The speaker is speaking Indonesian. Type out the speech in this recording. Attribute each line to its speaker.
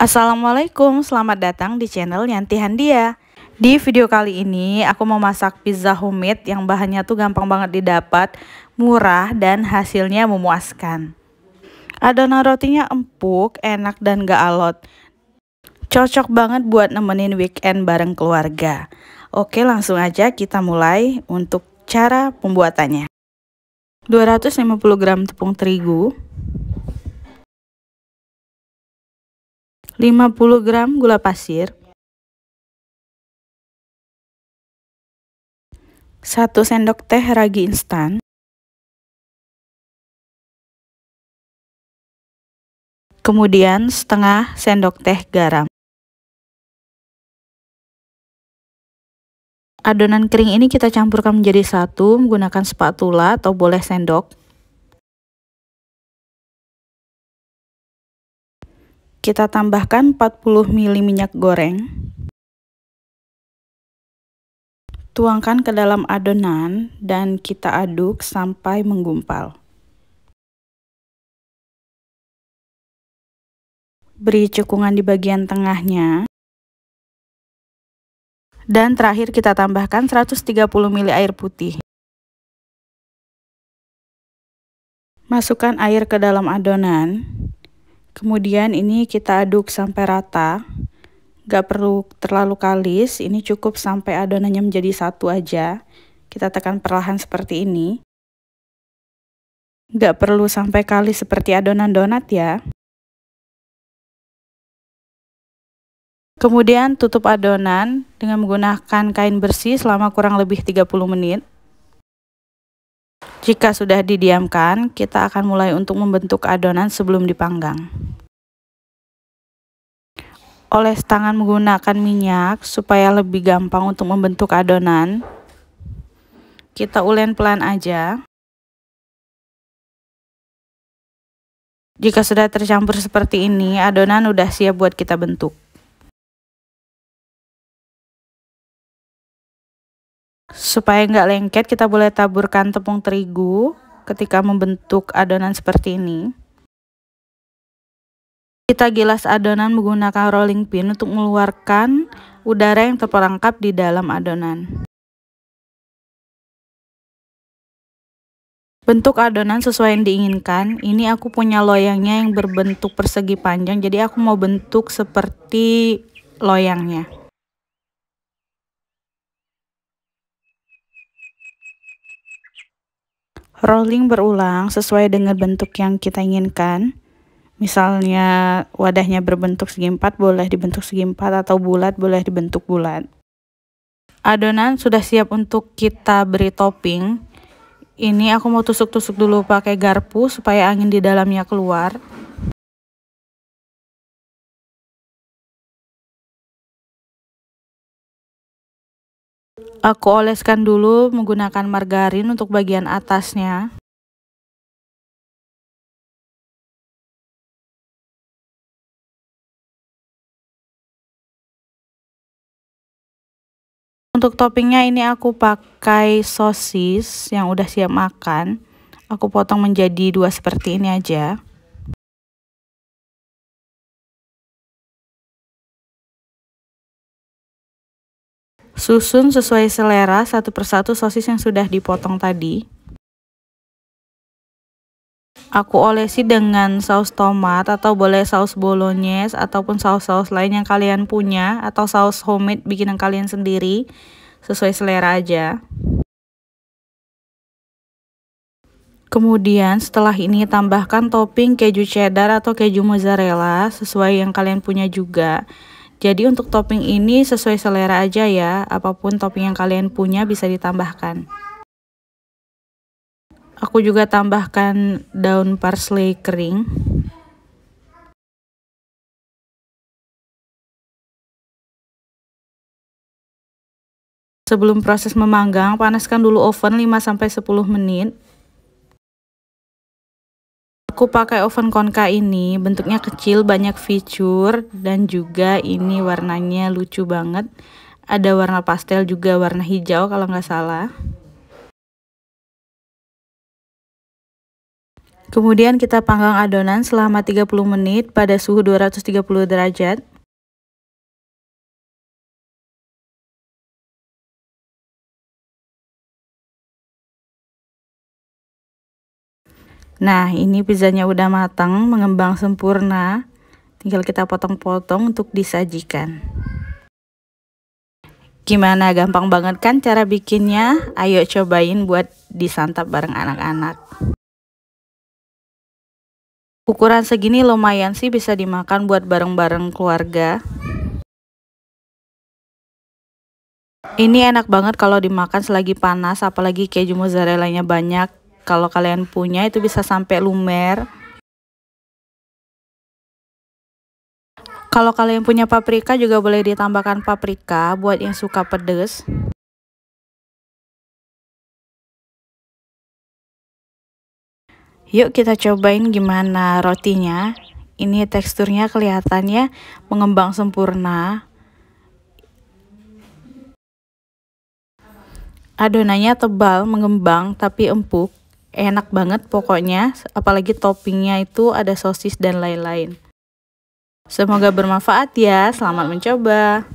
Speaker 1: Assalamualaikum, selamat datang di channel Yanti Handia. Di video kali ini aku mau masak pizza homemade yang bahannya tuh gampang banget didapat, murah dan hasilnya memuaskan. Adonan rotinya empuk, enak dan gak alot. Cocok banget buat nemenin weekend bareng keluarga. Oke langsung aja kita mulai untuk cara pembuatannya. 250
Speaker 2: gram tepung terigu, 50 gram gula pasir, 1 sendok teh ragi instan, kemudian setengah sendok teh garam.
Speaker 1: Adonan kering ini kita campurkan menjadi satu menggunakan spatula atau boleh sendok.
Speaker 2: Kita tambahkan 40 ml minyak goreng.
Speaker 1: Tuangkan ke dalam adonan dan kita aduk sampai menggumpal.
Speaker 2: Beri cekungan di bagian tengahnya. Dan terakhir kita tambahkan 130 ml air putih.
Speaker 1: Masukkan air ke dalam adonan. Kemudian ini kita aduk sampai rata. Gak perlu terlalu kalis, ini cukup sampai adonannya menjadi satu aja. Kita tekan perlahan seperti ini. Gak perlu sampai kalis seperti adonan donat ya. Kemudian tutup adonan dengan menggunakan kain bersih selama kurang lebih 30 menit. Jika sudah didiamkan, kita akan mulai untuk membentuk adonan sebelum dipanggang. Oles tangan menggunakan minyak supaya lebih gampang untuk membentuk adonan. Kita ulen pelan aja.
Speaker 2: Jika sudah tercampur seperti ini, adonan udah siap buat kita bentuk.
Speaker 1: Supaya nggak lengket, kita boleh taburkan tepung terigu ketika membentuk adonan seperti ini. Kita gilas adonan menggunakan rolling pin untuk mengeluarkan udara yang terperangkap di dalam adonan. Bentuk adonan sesuai yang diinginkan. Ini aku punya loyangnya yang berbentuk persegi panjang, jadi aku mau bentuk seperti loyangnya. Rolling berulang sesuai dengan bentuk yang kita inginkan. Misalnya wadahnya berbentuk segi empat boleh dibentuk segi empat atau bulat boleh dibentuk bulat. Adonan sudah siap untuk kita beri topping. Ini aku mau tusuk-tusuk dulu
Speaker 2: pakai garpu supaya angin di dalamnya keluar. Aku oleskan dulu menggunakan margarin untuk bagian atasnya. Untuk toppingnya ini aku pakai sosis yang udah siap makan. Aku potong menjadi dua seperti ini aja. Susun sesuai selera satu persatu sosis yang sudah dipotong tadi.
Speaker 1: Aku olesi dengan saus tomat atau boleh saus bolognese ataupun saus-saus lain yang kalian punya atau saus homemade bikinan kalian sendiri sesuai selera aja. Kemudian setelah ini tambahkan topping keju cheddar atau keju mozzarella sesuai yang kalian punya juga. Jadi untuk topping ini sesuai selera aja ya, apapun topping yang kalian punya bisa ditambahkan. Aku juga
Speaker 2: tambahkan daun parsley kering. Sebelum proses memanggang, panaskan dulu oven 5-10 menit.
Speaker 1: Aku pakai oven konka ini, bentuknya kecil, banyak fitur, dan juga ini warnanya lucu banget. Ada warna pastel juga, warna hijau kalau nggak salah. Kemudian kita panggang adonan selama 30 menit pada suhu 230
Speaker 2: derajat. Nah, ini pizzanya udah matang, mengembang sempurna. Tinggal kita
Speaker 1: potong-potong untuk disajikan. Gimana gampang banget kan cara bikinnya? Ayo cobain buat disantap bareng anak-anak.
Speaker 2: Ukuran segini lumayan sih bisa dimakan buat bareng-bareng keluarga. Ini enak
Speaker 1: banget kalau dimakan selagi panas, apalagi keju mozzarella-nya banyak. Kalau kalian punya itu bisa sampai lumer.
Speaker 2: Kalau kalian punya paprika juga boleh ditambahkan paprika buat yang suka pedes. Yuk kita cobain gimana rotinya. Ini teksturnya kelihatannya
Speaker 1: mengembang sempurna. Adonannya tebal, mengembang, tapi empuk. Enak banget pokoknya, apalagi toppingnya itu ada sosis dan lain-lain. Semoga bermanfaat ya, selamat mencoba.